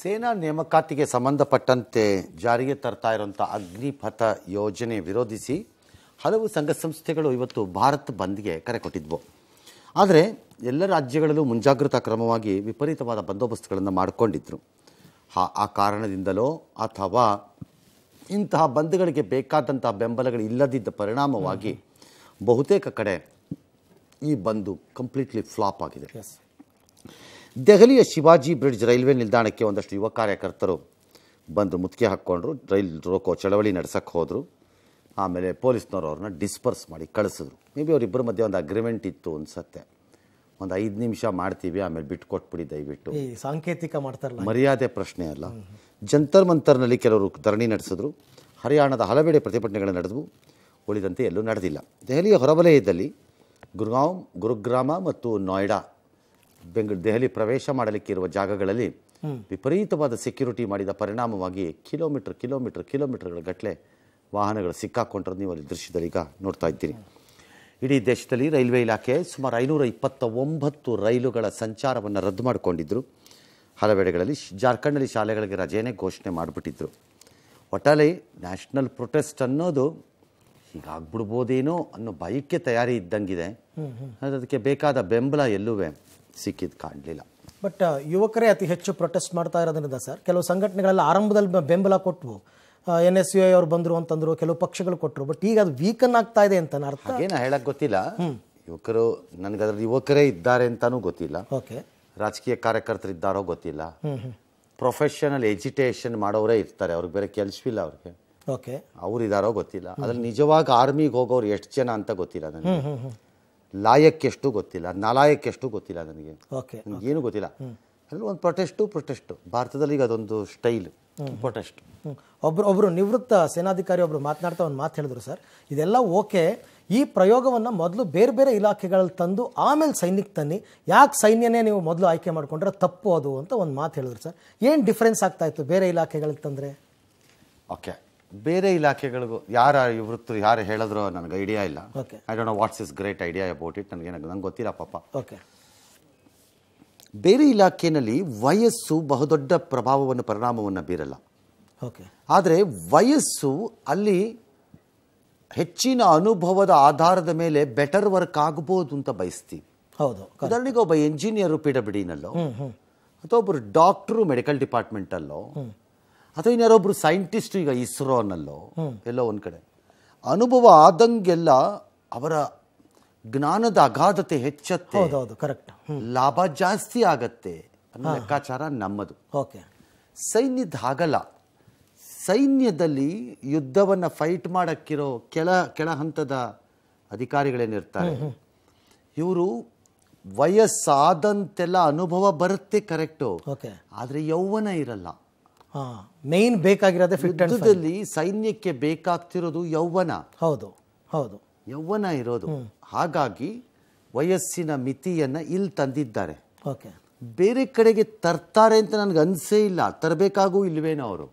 ಸೇನಾ ನೇಮಕಾತಿಗೆ ಸಂಬಂಧಪಟ್ಟಂತೆ ಜಾರಿಗೆ ತರ್ತಾ ಇರುವಂಥ ಅಗ್ನಿಪಥ ಯೋಜನೆ ವಿರೋಧಿಸಿ ಹಲವು ಸಂಘ ಸಂಸ್ಥೆಗಳು ಇವತ್ತು ಭಾರತ್ ಬಂದ್ಗೆ ಕರೆ ಕೊಟ್ಟಿದ್ವು ಆದರೆ ಎಲ್ಲ ರಾಜ್ಯಗಳಲ್ಲೂ ಮುಂಜಾಗ್ರತಾ ಕ್ರಮವಾಗಿ ವಿಪರೀತವಾದ ಬಂದೋಬಸ್ತ್ಗಳನ್ನು ಮಾಡಿಕೊಂಡಿದ್ರು ಹಾ ಆ ಕಾರಣದಿಂದಲೋ ಅಥವಾ ಇಂತಹ ಬಂದ್ಗಳಿಗೆ ಬೇಕಾದಂಥ ಬೆಂಬಲಗಳು ಇಲ್ಲದಿದ್ದ ಪರಿಣಾಮವಾಗಿ ಬಹುತೇಕ ಕಡೆ ಈ ಬಂದು ಕಂಪ್ಲೀಟ್ಲಿ ಫ್ಲಾಪ್ ಆಗಿದೆ ದೆಹಲಿಯ ಶಿವಾಜಿ ಬ್ರಿಡ್ಜ್ ರೈಲ್ವೆ ನಿಲ್ದಾಣಕ್ಕೆ ಒಂದಷ್ಟು ಯುವ ಕಾರ್ಯಕರ್ತರು ಬಂದು ಮುತ್ತಿಗೆ ಹಾಕ್ಕೊಂಡ್ರು ರೈಲ್ ರೋಕೋ ಚಳವಳಿ ನಡೆಸೋಕ್ಕೆ ಹೋದರು ಆಮೇಲೆ ಪೊಲೀಸ್ನವರು ಅವ್ರನ್ನ ಡಿಸ್ಪರ್ಸ್ ಮಾಡಿ ಕಳಿಸಿದ್ರು ಮೇ ಬಿ ಅವರಿಬ್ಬರ ಮಧ್ಯೆ ಒಂದು ಅಗ್ರಿಮೆಂಟ್ ಇತ್ತು ಅನ್ಸತ್ತೆ ಒಂದು ಐದು ನಿಮಿಷ ಮಾಡ್ತೀವಿ ಆಮೇಲೆ ಬಿಟ್ಟು ಕೊಟ್ಬಿಡಿ ದಯವಿಟ್ಟು ಸಾಂಕೇತಿಕ ಮಾಡ್ತಾರಲ್ಲ ಮರ್ಯಾದೆ ಪ್ರಶ್ನೆ ಅಲ್ಲ ಜಂತರ್ ಮಂತರ್ನಲ್ಲಿ ಕೆಲವರು ಧರಣಿ ನಡೆಸಿದ್ರು ಹರಿಯಾಣದ ಹಲವೆಡೆ ಪ್ರತಿಭಟನೆಗಳು ನಡೆದವು ಉಳಿದಂತೆ ಎಲ್ಲೂ ನಡೆದಿಲ್ಲ ದೆಹಲಿಯ ಹೊರವಲಯದಲ್ಲಿ ಗುರುಗಾಂವ್ ಗುರುಗ್ರಾಮ ಮತ್ತು ನೋಯ್ಡಾ ಬೆಂಗಳೂರು ದೆಹಲಿ ಪ್ರವೇಶ ಮಾಡಲಿಕ್ಕೆ ಇರುವ ಜಾಗಗಳಲ್ಲಿ ವಿಪರೀತವಾದ ಸೆಕ್ಯೂರಿಟಿ ಮಾಡಿದ ಪರಿಣಾಮವಾಗಿ ಕಿಲೋಮೀಟರ್ ಕಿಲೋಮೀಟರ್ ಕಿಲೋಮೀಟರ್ಗಳ ಗಟ್ಟಲೆ ವಾಹನಗಳು ಸಿಕ್ಕಾಕೊಂಡ್ರೆ ನೀವು ಅಲ್ಲಿ ದೃಶ್ಯದಲ್ಲಿ ಈಗ ನೋಡ್ತಾ ಇದ್ದೀರಿ ಇಡೀ ದೇಶದಲ್ಲಿ ರೈಲ್ವೆ ಇಲಾಖೆ ಸುಮಾರು ಐನೂರ ಇಪ್ಪತ್ತ ಒಂಬತ್ತು ರೈಲುಗಳ ಸಂಚಾರವನ್ನು ರದ್ದು ಮಾಡಿಕೊಂಡಿದ್ದರು ಹಲವೆಡೆಗಳಲ್ಲಿ ಜಾರ್ಖಂಡ್ನಲ್ಲಿ ಶಾಲೆಗಳಿಗೆ ರಜೆಯೇ ಘೋಷಣೆ ಮಾಡಿಬಿಟ್ಟಿದ್ರು ಒಟ್ಟಾರೆ ನ್ಯಾಷನಲ್ ಪ್ರೊಟೆಸ್ಟ್ ಅನ್ನೋದು ಹೀಗಾಗ್ಬಿಡ್ಬೋದೇನೋ ಅನ್ನೋ ಬಯಕೆ ತಯಾರಿ ಇದ್ದಂಗಿದೆ ಅದಕ್ಕೆ ಬೇಕಾದ ಬೆಂಬಲ ಎಲ್ಲೂ ಸಿಕ್ಕಿದ್ದು ಕಾಣಲಿಲ್ಲ ಬಟ್ uh, ಯುವಕರೇ ಅತಿ ಹೆಚ್ಚು ಪ್ರೊಟೆಸ್ಟ್ ಮಾಡ್ತಾ ಇರೋದ್ರಿಂದ ಸರ್ ಕೆಲವು ಸಂಘಟನೆಗಳೆಲ್ಲ ಆರಂಭದಲ್ಲಿ ಬೆಂಬಲ ಕೊಟ್ಟವು ಎನ್ ಎಸ್ ಯು ಐ ಅವ್ರು ಬಂದರು ಅಂತಂದ್ರು ಕೆಲವು ಪಕ್ಷಗಳು ಕೊಟ್ಟರು ಬಟ್ ಈಗ ಅದು ವೀಕನ್ ಆಗ್ತಾ ಇದೆ ಅಂತ ಅರ್ಥ ಏನು ಹೇಳಕ್ಕೆ ಗೊತ್ತಿಲ್ಲ ಯುವಕರು ನನಗೆ ಅದ್ರಲ್ಲಿ ಯುವಕರೇ ಇದ್ದಾರೆ ಅಂತಾನೂ ಗೊತ್ತಿಲ್ಲ ಓಕೆ ರಾಜಕೀಯ ಕಾರ್ಯಕರ್ತರು ಇದ್ದಾರೋ ಗೊತ್ತಿಲ್ಲ ಪ್ರೊಫೆಷನಲ್ ಎಜುಟೇಷನ್ ಮಾಡೋರೇ ಇರ್ತಾರೆ ಅವ್ರಿಗೆ ಬೇರೆ ಕೆಲಸವಿಲ್ಲ ಅವ್ರಿಗೆ ಓಕೆ ಅವ್ರು ಇದ್ದಾರೋ ಗೊತ್ತಿಲ್ಲ ಅದ್ರಲ್ಲಿ ನಿಜವಾಗಿ ಆರ್ಮಿಗೆ ಹೋಗೋರು ಎಷ್ಟು ಜನ ಅಂತ ಗೊತ್ತಿಲ್ಲ ನನಗೆ ಲಾಯಕ್ಕೆಷ್ಟು ಗೊತ್ತಿಲ್ಲ ಎಷ್ಟು ಗೊತ್ತಿಲ್ಲ ನನಗೆ ಏನು ಗೊತ್ತಿಲ್ಲ ಅಲ್ಲಿ ಒಂದು ಪ್ರೊಟೆಸ್ಟು ಪ್ರೊಟೆಸ್ಟು ಭಾರತದಲ್ಲಿ ಈಗ ಅದೊಂದು ಸ್ಟೈಲ್ ಪ್ರೊಟೆಸ್ಟ್ ಒಬ್ರು ಒಬ್ಬರು ನಿವೃತ್ತ ಸೇನಾಧಿಕಾರಿ ಒಬ್ಬರು ಮಾತನಾಡ್ತಾ ಒಂದು ಮಾತು ಹೇಳಿದ್ರು ಸರ್ ಇದೆಲ್ಲ ಓಕೆ ಈ ಪ್ರಯೋಗವನ್ನು ಮೊದಲು ಬೇರೆ ಬೇರೆ ಇಲಾಖೆಗಳಲ್ಲಿ ತಂದು ಆಮೇಲೆ ಸೈನಿಕ ತನ್ನಿ ಯಾಕೆ ಸೈನ್ಯನೇ ನೀವು ಮೊದಲು ಆಯ್ಕೆ ಮಾಡಿಕೊಂಡ್ರೆ ತಪ್ಪು ಅದು ಅಂತ ಒಂದು ಮಾತು ಹೇಳಿದ್ರು ಸರ್ ಏನು ಡಿಫ್ರೆನ್ಸ್ ಆಗ್ತಾ ಇತ್ತು ಬೇರೆ ಇಲಾಖೆಗಳಿಗೆ ತಂದರೆ ಓಕೆ ಬೇರೆ ಇಲಾಖೆಗಳಿಗೂ ಯಾರ ಇವೃತ್ತು ಯಾರು ಹೇಳಿದ್ರು ನನಗೆ ಐಡಿಯಾ ಇಲ್ಲ I don't what's is great idea about it ನನಗೆ ನಂಗೆ ಗೊತ್ತಿಲ್ಲ ಪಾಪ ಓಕೆ ಬೇರೆ ಇಲಾಖೆಯಲ್ಲಿ ವಯಸ್ಸು ಬಹುದೊಡ್ಡ ಪ್ರಭಾವವನ್ನು ಪರಿಣಾಮವನ್ನು ಬೀರಲ್ಲ ಓಕೆ ಆದರೆ ವಯಸ್ಸು ಅಲ್ಲಿ ಹೆಚ್ಚಿನ ಅನುಭವದ ಆಧಾರದ ಮೇಲೆ ಬೆಟರ್ ವರ್ಕ್ ಆಗಬಹುದು ಅಂತ ಬಯಸ್ತೀವಿ ಹೌದು ಉದಾಹರಣೆಗೆ ಒಬ್ಬ ಇಂಜಿನಿಯರ್ ಪಿ ಡಬ್ಲ್ಯೂ ಡಿನಲ್ಲೋ ಅಥವಾ ಒಬ್ಬರು ಡಾಕ್ಟ್ರು ಮೆಡಿಕಲ್ ಡಿಪಾರ್ಟ್ಮೆಂಟಲ್ಲೋ ಅಥವಾ ಒಬ್ರು ಸೈಂಟಿಸ್ಟ್ ಈಗ ಇಸ್ರೋನಲ್ಲೋ ಎಲ್ಲೋ ಒಂದು ಕಡೆ ಅನುಭವ ಆದಂಗೆಲ್ಲ ಅವರ ಜ್ಞಾನದ ಅಗಾಧತೆ ಹೆಚ್ಚತ್ತೆ ಕರೆಕ್ಟ್ ಲಾಭ ಜಾಸ್ತಿ ಆಗತ್ತೆ ಅನ್ನೋ ಲೆಕ್ಕಾಚಾರ ನಮ್ಮದು ಓಕೆ ಸೈನ್ಯದ ಹಾಗಲ್ಲ ಸೈನ್ಯದಲ್ಲಿ ಯುದ್ಧವನ್ನು ಫೈಟ್ ಮಾಡಕ್ಕಿರೋ ಕೆಳ ಕೆಳ ಹಂತದ ಅಧಿಕಾರಿಗಳೇನಿರ್ತಾರೆ ಇವರು ವಯಸ್ಸಾದಂತೆಲ್ಲ ಅನುಭವ ಬರುತ್ತೆ ಕರೆಕ್ಟು ಆದರೆ ಯೌವನ ಇರಲ್ಲ ಮೇನ್ ಬೇಕಾಗಿರೋದೇ ಫಿಟ್ ಯುದ್ಧದಲ್ಲಿ ಸೈನ್ಯಕ್ಕೆ ಬೇಕಾಗ್ತಿರೋದು ಯೌವನ ಹೌದು ಹೌದು ಯೌವನ ಇರೋದು ಹಾಗಾಗಿ ವಯಸ್ಸಿನ ಮಿತಿಯನ್ನ ಇಲ್ಲಿ ತಂದಿದ್ದಾರೆ ಓಕೆ ಬೇರೆ ಕಡೆಗೆ ತರ್ತಾರೆ ಅಂತ ನನಗೆ ಅನ್ಸೇ ಇಲ್ಲ ತರಬೇಕಾಗೂ ಇಲ್ವೇನೋ ಅವರು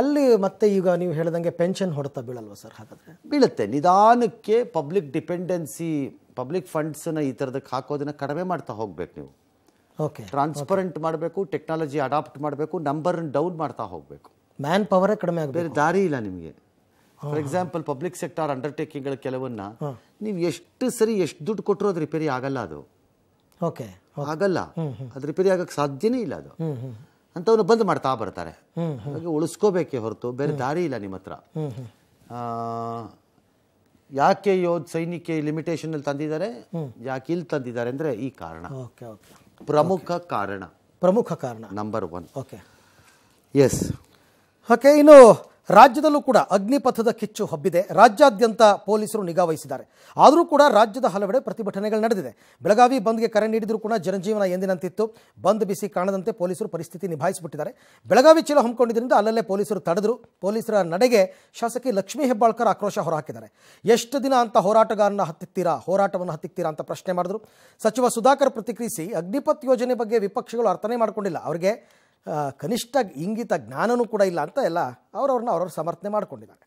ಅಲ್ಲಿ ಮತ್ತೆ ಈಗ ನೀವು ಹೇಳ್ದಂಗೆ ಪೆನ್ಷನ್ ಹೊಡೆತ ಬೀಳಲ್ವ ಸರ್ ಹಾಗಾದ್ರೆ ಬೀಳುತ್ತೆ ನಿಧಾನಕ್ಕೆ ಪಬ್ಲಿಕ್ ಡಿಪೆಂಡೆನ್ಸಿ ಪಬ್ಲಿಕ್ ಫಂಡ್ಸನ್ನು ಈ ಥರದಕ್ಕೆ ಹಾಕೋದನ್ನ ಕಡಿಮೆ ಮಾಡ್ತಾ ಹೋಗ್ಬೇಕು ನೀವು ಟ್ರಾನ್ಸ್ಪರೆಂಟ್ ಮಾಡಬೇಕು ಟೆಕ್ನಾಲಜಿ ಅಡಾಪ್ಟ್ ಮಾಡಬೇಕು ನಂಬರ್ ಡೌನ್ ಮಾಡ್ತಾ ಹೋಗಬೇಕು ಮ್ಯಾನ್ ಪವರೇ ಕಡಿಮೆ ಆಗಬೇಕು ಬೇರೆ ದಾರಿ ಇಲ್ಲ ನಿಮಗೆ ಫಾರ್ ಎಕ್ಸಾಂಪಲ್ ಪಬ್ಲಿಕ್ ಸೆಕ್ಟರ್ ಅಂಡರ್ಟೇಕಿಂಗ್ಗಳ ಕೆಲವನ್ನ ನೀವು ಎಷ್ಟು ಸರಿ ಎಷ್ಟು ದುಡ್ಡು ಕೊಟ್ಟರು ಅದು ರಿಪೇರಿ ಆಗಲ್ಲ ಅದು ಓಕೆ ಆಗಲ್ಲ ಅದು ರಿಪೇರಿ ಆಗಕ್ಕೆ ಸಾಧ್ಯನೇ ಇಲ್ಲ ಅದು ಅಂತವನು ಬಂದ್ ಮಾಡ್ತಾ ಬರ್ತಾರೆ ಹಾಗೆ ಉಳಿಸ್ಕೋಬೇಕೆ ಹೊರತು ಬೇರೆ ದಾರಿ ಇಲ್ಲ ನಿಮ್ಮ ಹತ್ರ ಯಾಕೆ ಯೋಧ ಸೈನಿಕ ಲಿಮಿಟೇಷನ್ ಅಲ್ಲಿ ತಂದಿದ್ದಾರೆ ಯಾಕೆ ಇಲ್ಲಿ ತಂದಿದ್ದಾರೆ ಅಂದ್ರೆ ಈ ಕಾರಣ ಓಕೆ ಓಕೆ ಪ್ರಮುಖ ಕಾರಣ ಪ್ರಮುಖ ಕಾರಣ number one okay yes okay ಇನ್ನು ರಾಜ್ಯದಲ್ಲೂ ಕೂಡ ಅಗ್ನಿಪಥದ ಕಿಚ್ಚು ಹಬ್ಬಿದೆ ರಾಜ್ಯಾದ್ಯಂತ ಪೊಲೀಸರು ನಿಗಾ ವಹಿಸಿದ್ದಾರೆ ಆದರೂ ಕೂಡ ರಾಜ್ಯದ ಹಲವೆಡೆ ಪ್ರತಿಭಟನೆಗಳು ನಡೆದಿದೆ ಬೆಳಗಾವಿ ಬಂದ್ಗೆ ಕರೆ ನೀಡಿದರೂ ಕೂಡ ಜನಜೀವನ ಎಂದಿನಂತಿತ್ತು ಬಂದ್ ಬಿಸಿ ಕಾಣದಂತೆ ಪೊಲೀಸರು ಪರಿಸ್ಥಿತಿ ನಿಭಾಯಿಸಿಬಿಟ್ಟಿದ್ದಾರೆ ಬೆಳಗಾವಿ ಚೀಲ ಹಮ್ಮಿಕೊಂಡಿದ್ದರಿಂದ ಅಲ್ಲಲ್ಲೇ ಪೊಲೀಸರು ತಡೆದರು ಪೊಲೀಸರ ನಡೆಗೆ ಶಾಸಕಿ ಲಕ್ಷ್ಮೀ ಹೆಬ್ಬಾಳ್ಕರ್ ಆಕ್ರೋಶ ಹೊರಹಾಕಿದ್ದಾರೆ ಎಷ್ಟು ದಿನ ಅಂತ ಹೋರಾಟಗಾರನ ಹತ್ತಿತ್ತೀರಾ ಹೋರಾಟವನ್ನು ಹತ್ತಿತ್ತೀರಾ ಅಂತ ಪ್ರಶ್ನೆ ಮಾಡಿದ್ರು ಸಚಿವ ಸುಧಾಕರ್ ಪ್ರತಿಕ್ರಿಯಿಸಿ ಅಗ್ನಿಪಥ್ ಯೋಜನೆ ಬಗ್ಗೆ ವಿಪಕ್ಷಗಳು ಅರ್ಥನೇ ಮಾಡಿಕೊಂಡಿಲ್ಲ ಅವರಿಗೆ ಕನಿಷ್ಠ ಇಂಗಿತ ಜ್ಞಾನನೂ ಕೂಡ ಇಲ್ಲ ಅಂತ ಎಲ್ಲ ಅವ್ರವ್ರನ್ನ ಅವ್ರವ್ರ ಸಮರ್ಥನೆ ಮಾಡಿಕೊಂಡಿದ್ದಾರೆ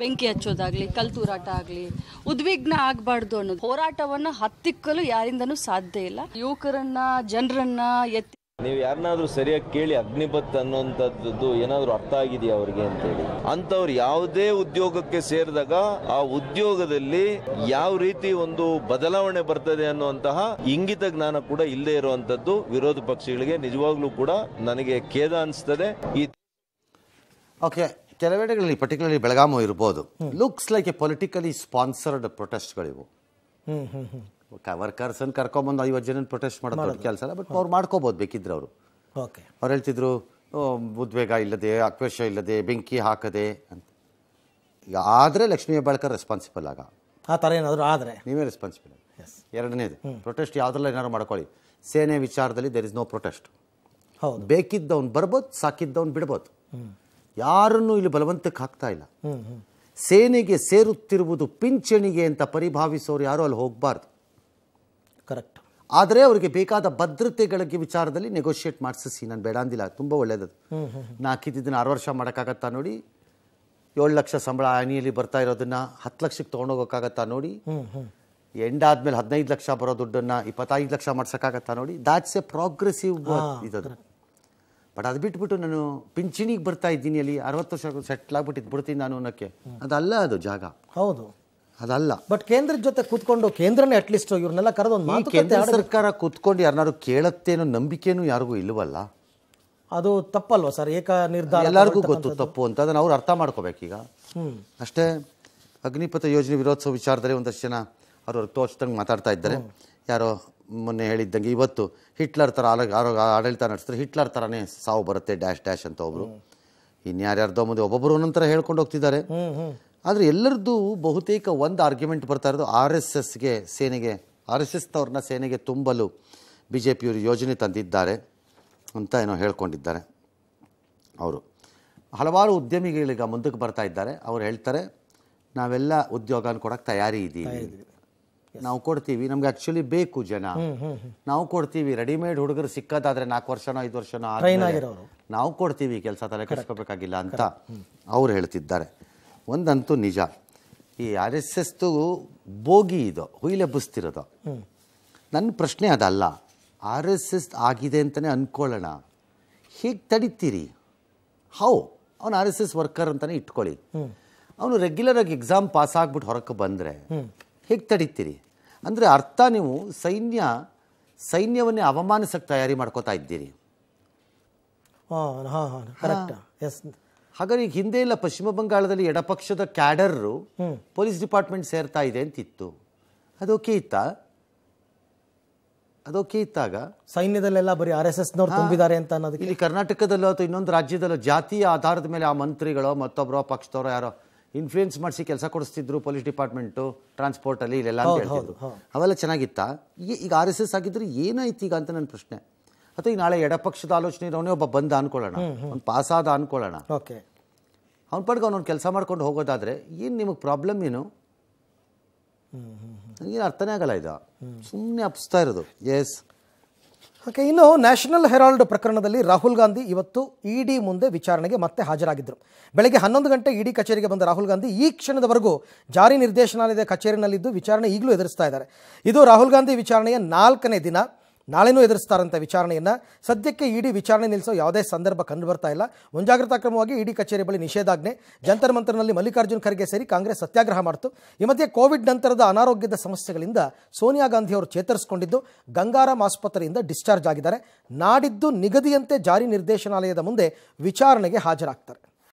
ಬೆಂಕಿ ಹಚ್ಚೋದಾಗ್ಲಿ ಕಲ್ತೂರಾಟ ಆಗಲಿ ಉದ್ವಿಗ್ನ ಆಗಬಾರ್ದು ಅನ್ನೋದು ಹೋರಾಟವನ್ನು ಹತ್ತಿಕ್ಕಲು ಯಾರಿಂದನೂ ಸಾಧ್ಯ ಇಲ್ಲ ಯುವಕರನ್ನ ಜನರನ್ನ ಎತ್ತಿ ನೀವು ಯಾರನ್ನಾದ್ರೂ ಸರಿಯಾಗಿ ಕೇಳಿ ಅಗ್ನಿಪತ್ ಅನ್ನುವಂಥದ್ದು ಏನಾದರೂ ಅರ್ಥ ಆಗಿದೆಯಾ ಅವ್ರಿಗೆ ಅಂತೇಳಿ ಅಂಥವ್ರು ಯಾವುದೇ ಉದ್ಯೋಗಕ್ಕೆ ಸೇರಿದಾಗ ಆ ಉದ್ಯೋಗದಲ್ಲಿ ಯಾವ ರೀತಿ ಒಂದು ಬದಲಾವಣೆ ಬರ್ತದೆ ಅನ್ನುವಂತಹ ಇಂಗಿತ ಜ್ಞಾನ ಕೂಡ ಇಲ್ಲದೆ ಇರುವಂತದ್ದು ವಿರೋಧ ಪಕ್ಷಗಳಿಗೆ ನಿಜವಾಗ್ಲೂ ಕೂಡ ನನಗೆ ಖೇದ ಅನಿಸ್ತದೆ ಈ ಓಕೆ ಕೆಲವೆಡೆಗಳಲ್ಲಿ ಪರ್ಟಿಕ್ಯುಲರ್ಲಿ ಬೆಳಗಾಮು ಇರ್ಬೋದು looks like a politically sponsored ಪ್ರೊಟೆಸ್ಟ್ಗಳಿವು ಅನ್ನು ಕರ್ಕೊಂಬಂದು ಐವತ್ತು ಜನ ಪ್ರೊಟೆಸ್ಟ್ ಮಾಡೋದು ಕೆಲಸ ಅಲ್ಲ ಬಟ್ ಅವ್ರು ಮಾಡ್ಕೋಬೋದು ಬೇಕಿದ್ರು ಅವರು ಓಕೆ ಅವ್ರು ಹೇಳ್ತಿದ್ರು ಉದ್ವೇಗ ಇಲ್ಲದೆ ಆಕ್ವೇಶ ಇಲ್ಲದೆ ಬೆಂಕಿ ಹಾಕದೆ ಅಂತ ಆದರೆ ಲಕ್ಷ್ಮೀ ಹೆಬ್ಬಾಳ್ಕರ್ ರೆಸ್ಪಾನ್ಸಿಬಲ್ ಆಗ ಆ ಥರ ಏನಾದರೂ ಆದರೆ ನೀವೇ ರೆಸ್ಪಾನ್ಸಿಬಲ್ ಎಸ್ ಎರಡನೇದು ಪ್ರೊಟೆಸ್ಟ್ ಯಾವುದ್ರಲ್ಲ ಏನಾದ್ರು ಮಾಡ್ಕೊಳ್ಳಿ ಸೇನೆ ವಿಚಾರದಲ್ಲಿ ದೇರ್ ಇಸ್ ನೋ ಪ್ರೊಟೆಸ್ಟ್ ಹೌದು ಬೇಕಿದ್ದವ್ನು ಬರ್ಬೋದು ಸಾಕಿದ್ದವ್ನು ಬಿಡ್ಬೋದು ಯಾರನ್ನೂ ಇಲ್ಲಿ ಬಲವಂತಕ್ಕೆ ಹಾಕ್ತಾ ಇಲ್ಲ ಸೇನೆಗೆ ಸೇರುತ್ತಿರುವುದು ಪಿಂಚಣಿಗೆ ಅಂತ ಪರಿಭಾವಿಸೋರು ಯಾರೂ ಅಲ್ಲಿ ಹೋಗಬಾರ್ದು ಕರೆಕ್ಟ್ ಆದರೆ ಅವರಿಗೆ ಬೇಕಾದ ಭದ್ರತೆಗಳಿಗೆ ವಿಚಾರದಲ್ಲಿ ನೆಗೋಷಿಯೇಟ್ ಮಾಡಿಸಿ ನಾನು ಬೇಡ ಅಂದಿಲ್ಲ ತುಂಬ ಒಳ್ಳೇದದು ನಾ ಹಾಕಿದ್ದನ್ನು ಆರು ವರ್ಷ ಮಾಡೋಕ್ಕಾಗತ್ತಾ ನೋಡಿ ಏಳು ಲಕ್ಷ ಸಂಬಳ ಅಣಿಯಲ್ಲಿ ಬರ್ತಾ ಇರೋದನ್ನು ಹತ್ತು ಲಕ್ಷಕ್ಕೆ ತೊಗೊಂಡೋಗೋಕ್ಕಾಗತ್ತಾ ನೋಡಿ ಎಂಡಾದ್ಮೇಲೆ ಹದಿನೈದು ಲಕ್ಷ ಬರೋ ದುಡ್ಡನ್ನು ಇಪ್ಪತ್ತೈದು ಲಕ್ಷ ಮಾಡ್ಸೋಕ್ಕಾಗತ್ತಾ ನೋಡಿ ದಾಟ್ಸ್ ಎ ಪ್ರೋಗ್ರೆಸಿವ್ ಇದದು ಬಟ್ ಅದು ಬಿಟ್ಬಿಟ್ಟು ನಾನು ಪಿಂಚಣಿಗೆ ಬರ್ತಾ ಇದ್ದೀನಿ ಅಲ್ಲಿ ಅರವತ್ತು ವರ್ಷ ಸೆಟ್ಲ್ ಆಗ್ಬಿಟ್ಟಿದ್ದು ಬಿಡ್ತೀನಿ ನಾನು ಅನ್ನೋಕ್ಕೆ ಅದಲ್ಲ ಅದು ಜಾಗ ಹೌದು ಅದಲ್ಲ ಬಟ್ ಕೇಂದ್ರದ ಜೊತೆ ಕೂತ್ಕೊಂಡು ಕೇಂದ್ರನೇ ಅಟ್ಲೀಸ್ಟ್ ಇವ್ರನ್ನೆಲ್ಲ ಕರೆದು ಒಂದು ಮಾತು ಕೇಂದ್ರ ಸರ್ಕಾರ ಕೂತ್ಕೊಂಡು ಯಾರನ್ನಾರು ಕೇಳತ್ತೇನೋ ನಂಬಿಕೆನೂ ಯಾರಿಗೂ ಇಲ್ಲವಲ್ಲ ಅದು ತಪ್ಪಲ್ವ ಸರ್ ಏಕ ನಿರ್ಧಾರ ಎಲ್ಲರಿಗೂ ಗೊತ್ತು ತಪ್ಪು ಅಂತ ಅದನ್ನು ಅವ್ರು ಅರ್ಥ ಮಾಡ್ಕೋಬೇಕೀಗ ಅಷ್ಟೇ ಅಗ್ನಿಪಥ ಯೋಜನೆ ವಿರೋಧಿಸುವ ವಿಚಾರದಲ್ಲಿ ಒಂದಷ್ಟು ಜನ ಅವರು ತೋಚ್ದಂಗೆ ಮಾತಾಡ್ತಾ ಇದ್ದಾರೆ ಯಾರೋ ಮೊನ್ನೆ ಹೇಳಿದ್ದಂಗೆ ಇವತ್ತು ಹಿಟ್ಲರ್ ಥರ ಆರೋಗ್ಯ ಆರೋಗ್ಯ ಆಡಳಿತ ನಡೆಸಿದ್ರೆ ಹಿಟ್ಲರ್ ಥರನೇ ಸಾವು ಬರುತ್ತೆ ಡ್ಯಾಶ್ ಡ್ಯಾಶ್ ಅಂತ ಒಬ್ಬರು ಇನ್ಯಾರ್ಯಾರ್ದೋ ಮುಂದೆ ಒಬ್ಬೊಬ್ಬರು ಒಂದೊಂಥರ ಹೇಳ್ಕೊಂಡು ಹೋಗ್ತಿದ್ದಾರೆ ಆದರೆ ಎಲ್ಲರದ್ದು ಬಹುತೇಕ ಒಂದು ಆರ್ಗ್ಯುಮೆಂಟ್ ಬರ್ತಾ ಇರೋದು ಆರ್ ಎಸ್ ಎಸ್ಗೆ ಸೇನೆಗೆ ಆರ್ ಎಸ್ ಎಸ್ನವ್ರನ್ನ ಸೇನೆಗೆ ತುಂಬಲು ಬಿ ಜೆ ಪಿಯವರು ಯೋಜನೆ ತಂದಿದ್ದಾರೆ ಅಂತ ಏನೋ ಹೇಳ್ಕೊಂಡಿದ್ದಾರೆ ಅವರು ಹಲವಾರು ಉದ್ಯಮಿಗಳೀಗ ಮುಂದಕ್ಕೆ ಬರ್ತಾ ಇದ್ದಾರೆ ಅವ್ರು ಹೇಳ್ತಾರೆ ನಾವೆಲ್ಲ ಉದ್ಯೋಗನ ಕೊಡಕ್ಕೆ ತಯಾರಿ ಇದ್ದೀವಿ ನಾವು ಕೊಡ್ತೀವಿ ನಮ್ಗೆ ಆ್ಯಕ್ಚುಲಿ ಬೇಕು ಜನ ನಾವು ಕೊಡ್ತೀವಿ ರೆಡಿಮೇಡ್ ಹುಡುಗರು ಸಿಕ್ಕದಾದ್ರೆ ನಾಲ್ಕು ವರ್ಷನೋ ಐದು ವರ್ಷನೋ ನಾವು ಕೊಡ್ತೀವಿ ಕೆಲಸ ತಲೆ ಕಟ್ಕೋಬೇಕಾಗಿಲ್ಲ ಅಂತ ಅವ್ರು ಹೇಳ್ತಿದ್ದಾರೆ ಒಂದಂತೂ ನಿಜ ಈ ಆರ್ ಎಸ್ ಎಸ್ದು ಬೋಗಿ ಇದು ಹುಯಿಲೆ ಬುಸ್ತಿರೋದು ನನ್ನ ಪ್ರಶ್ನೆ ಅದಲ್ಲ ಆರ್ ಎಸ್ ಎಸ್ ಆಗಿದೆ ಅಂತಲೇ ಅಂದ್ಕೊಳ್ಳೋಣ ಹೇಗೆ ತಡಿತೀರಿ ಹೌ ಅವನು ಆರ್ ಎಸ್ ಎಸ್ ವರ್ಕರ್ ಅಂತಲೇ ಇಟ್ಕೊಳ್ಳಿ ಅವನು ರೆಗ್ಯುಲರ್ ಆಗಿ ಎಕ್ಸಾಮ್ ಪಾಸ್ ಆಗ್ಬಿಟ್ಟು ಹೊರಕ್ಕೆ ಬಂದರೆ ಹೇಗೆ ತಡಿತೀರಿ ಅಂದರೆ ಅರ್ಥ ನೀವು ಸೈನ್ಯ ಸೈನ್ಯವನ್ನೇ ಅವಮಾನಿಸಕ್ಕೆ ತಯಾರಿ ಮಾಡ್ಕೋತಾ ಇದ್ದೀರಿ ಕರೆಕ್ಟ್ ಎಸ್ ಹಾಗಾದ್ರೆ ಈಗ ಹಿಂದೆ ಇಲ್ಲ ಪಶ್ಚಿಮ ಬಂಗಾಳದಲ್ಲಿ ಎಡಪಕ್ಷದ ಕ್ಯಾಡರ್ರು ಪೊಲೀಸ್ ಡಿಪಾರ್ಟ್ಮೆಂಟ್ ಸೇರ್ತಾ ಇದೆ ಅಂತಿತ್ತು ಓಕೆ ಇತ್ತ ಅದೊಕೆ ಇತ್ತಾಗ ಸೈನ್ಯದಲ್ಲೆಲ್ಲ ಬರೀ ಆರ್ ಎಸ್ ಎಸ್ನವ್ರು ತುಂಬಿದ್ದಾರೆ ಅಂತ ಅನ್ನೋದಕ್ಕೆ ಇಲ್ಲಿ ಕರ್ನಾಟಕದಲ್ಲೋ ಅಥವಾ ಇನ್ನೊಂದು ರಾಜ್ಯದಲ್ಲೋ ಜಾತಿಯ ಆಧಾರದ ಮೇಲೆ ಆ ಮಂತ್ರಿಗಳೋ ಮತ್ತೊಬ್ಬರೋ ಪಕ್ಷದವರೋ ಯಾರೋ ಇನ್ಫ್ಲೂಯೆನ್ಸ್ ಮಾಡಿಸಿ ಕೆಲಸ ಕೊಡಿಸ್ತಿದ್ರು ಪೊಲೀಸ್ ಡಿಪಾರ್ಟ್ಮೆಂಟು ಟ್ರಾನ್ಸ್ಪೋರ್ಟಲ್ಲಿ ಇಲ್ಲೆಲ್ಲ ಅವೆಲ್ಲ ಚೆನ್ನಾಗಿತ್ತ ಈಗ ಆರ್ ಎಸ್ ಎಸ್ ಆಗಿದ್ರೆ ಏನಾಯ್ತು ಈಗ ಅಂತ ನನ್ನ ಪ್ರಶ್ನೆ ಅಥವಾ ಈಗ ನಾಳೆ ಎಡಪಕ್ಷದ ಆಲೋಚನೆ ಇರೋನೇ ಒಬ್ಬ ಬಂದ ಅನ್ಕೊಳ್ಳೋಣ ಪಾಸ್ ಪಾಸಾದ ಅನ್ಕೊಳ್ಳೋಣ ಓಕೆ ಅವ್ನ ಪಡ್ಗೆ ಅವನೊಂದು ಕೆಲಸ ಮಾಡ್ಕೊಂಡು ಹೋಗೋದಾದರೆ ಏನು ನಿಮಗೆ ಪ್ರಾಬ್ಲಮ್ ಏನು ನನಗೇನು ಅರ್ಥನೇ ಆಗಲ್ಲ ಇದು ಸುಮ್ಮನೆ ಅಪ್ಸ್ತಾ ಇರೋದು ಎಸ್ ಓಕೆ ಇನ್ನು ನ್ಯಾಷನಲ್ ಹೆರಾಲ್ಡ್ ಪ್ರಕರಣದಲ್ಲಿ ರಾಹುಲ್ ಗಾಂಧಿ ಇವತ್ತು ಇಡಿ e ಮುಂದೆ ವಿಚಾರಣೆಗೆ ಮತ್ತೆ ಹಾಜರಾಗಿದ್ದರು ಬೆಳಗ್ಗೆ ಹನ್ನೊಂದು ಗಂಟೆ ಇಡಿ e ಕಚೇರಿಗೆ ಬಂದ ರಾಹುಲ್ ಗಾಂಧಿ ಈ ಕ್ಷಣದವರೆಗೂ ಜಾರಿ ನಿರ್ದೇಶನಾಲಯದ ಕಚೇರಿನಲ್ಲಿದ್ದು ವಿಚಾರಣೆ ಈಗಲೂ ಎದುರಿಸ್ತಾ ಇದ್ದಾರೆ ಇದು ರಾಹುಲ್ ಗಾಂಧಿ ವಿಚಾರಣೆಯ ನಾಲ್ಕನೇ ದಿನ ನಾಳೆನೂ ಎದುರಿಸ್ತಾರಂಥ ವಿಚಾರಣೆಯನ್ನು ಸದ್ಯಕ್ಕೆ ಇಡಿ ವಿಚಾರಣೆ ನಿಲ್ಲಿಸೋ ಯಾವುದೇ ಸಂದರ್ಭ ಕಂಡು ಬರ್ತಾ ಇಲ್ಲ ಮುಂಜಾಗ್ರತಾ ಕ್ರಮವಾಗಿ ಇಡಿ ಕಚೇರಿ ಬಳಿ ನಿಷೇಧಾಜ್ಞೆ ಜಂತರ್ ಮಂತ್ರನಲ್ಲಿ ಮಲ್ಲಿಕಾರ್ಜುನ್ ಖರ್ಗೆ ಸೇರಿ ಕಾಂಗ್ರೆಸ್ ಸತ್ಯಾಗ್ರಹ ಮಾಡಿತು ಈ ಮಧ್ಯೆ ಕೋವಿಡ್ ನಂತರದ ಅನಾರೋಗ್ಯದ ಸಮಸ್ಯೆಗಳಿಂದ ಸೋನಿಯಾ ಗಾಂಧಿ ಅವರು ಚೇತರಿಸಿಕೊಂಡಿದ್ದು ಗಂಗಾರಾಮ್ ಆಸ್ಪತ್ರೆಯಿಂದ ಡಿಸ್ಚಾರ್ಜ್ ಆಗಿದ್ದಾರೆ ನಾಡಿದ್ದು ನಿಗದಿಯಂತೆ ಜಾರಿ ನಿರ್ದೇಶನಾಲಯದ ಮುಂದೆ ವಿಚಾರಣೆಗೆ ಹಾಜರಾಗ್ತಾರೆ